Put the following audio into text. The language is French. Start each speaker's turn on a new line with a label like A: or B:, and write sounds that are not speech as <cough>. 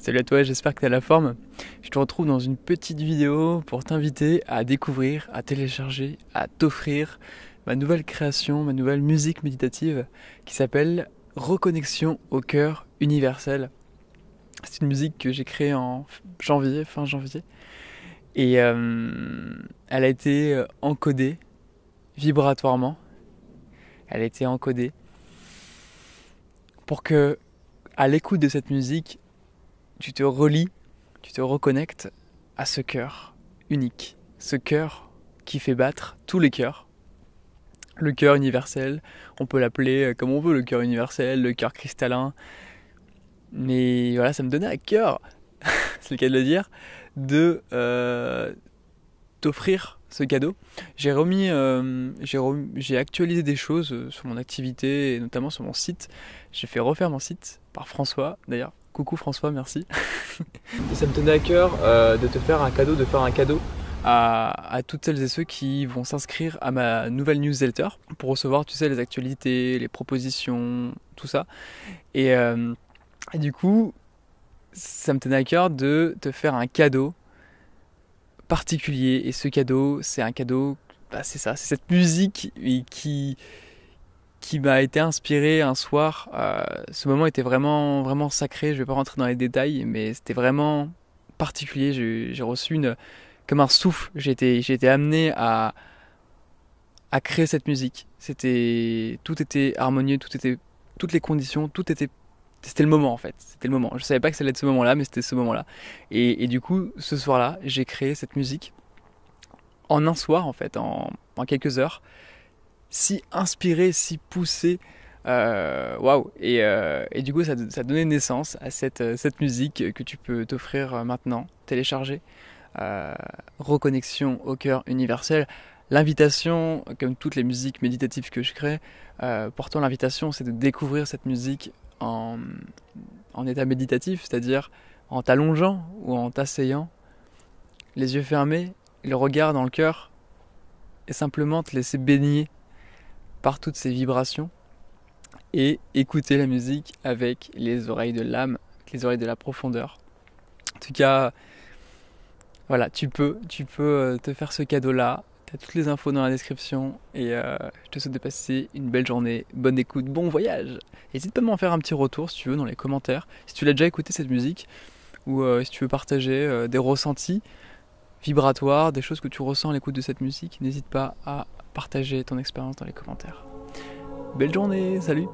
A: Salut à toi, j'espère que tu as la forme. Je te retrouve dans une petite vidéo pour t'inviter à découvrir, à télécharger, à t'offrir ma nouvelle création, ma nouvelle musique méditative qui s'appelle Reconnexion au cœur universel. C'est une musique que j'ai créée en janvier, fin janvier. Et euh, elle a été encodée vibratoirement. Elle a été encodée pour que, à l'écoute de cette musique, tu te relis, tu te reconnectes à ce cœur unique, ce cœur qui fait battre tous les cœurs. Le cœur universel, on peut l'appeler euh, comme on veut, le cœur universel, le cœur cristallin. Mais voilà, ça me donnait à cœur, <laughs> c'est le cas de le dire, de euh, t'offrir ce cadeau. J'ai remis, euh, j'ai, j'ai actualisé des choses sur mon activité et notamment sur mon site. J'ai fait refaire mon site par François d'ailleurs. Coucou François, merci. <laughs> ça me tenait à cœur euh, de te faire un cadeau, de faire un cadeau à, toutes celles et ceux qui vont s'inscrire à ma nouvelle newsletter pour recevoir, tu sais, les actualités, les propositions, tout ça. Et, euh, et du coup, ça me tenait à cœur de te faire un cadeau particulier. Et ce cadeau, c'est un cadeau, bah, c'est ça, c'est cette musique qui qui m'a été inspiré un soir. Euh, ce moment était vraiment, vraiment sacré. Je vais pas rentrer dans les détails, mais c'était vraiment particulier. J'ai reçu une, comme un souffle. J'ai été, amené à, à créer cette musique. C'était, tout était harmonieux, tout était, toutes les conditions, tout était, c'était le moment en fait. C'était le moment. Je savais pas que ça allait être ce moment-là, mais c'était ce moment-là. Et, et, du coup, ce soir-là, j'ai créé cette musique en un soir en fait, en, en quelques heures si inspiré, si poussé. Euh, waouh euh, et, du coup, ça, ça donné naissance à euh, cette, musique que tu peux t'offrir maintenant, télécharger. reconnexion au cœur universel. L'invitation, comme toutes les musiques méditatives que je crée, euh, pourtant l'invitation c'est de découvrir cette musique en, en état méditatif, c'est-à-dire en t'allongeant ou en t'asseyant, les yeux fermés, le regard dans le cœur, et simplement te laisser baigner par toutes ces vibrations et écouter la musique avec les oreilles de l'âme, avec les oreilles de la profondeur. En tout cas, voilà, tu peux, tu peux euh, te faire ce cadeau-là. Tu as toutes les infos dans la description et euh, je te souhaite de passer une belle journée, bonne écoute, bon voyage. N'hésite pas à m'en faire un petit retour si tu veux dans les commentaires, si tu l'as déjà écouté cette musique ou euh, si tu veux partager des ressentis vibratoires, des choses que tu ressens à l'écoute de cette musique, n'hésite pas à partager ton expérience dans les commentaires. Belle journée, salut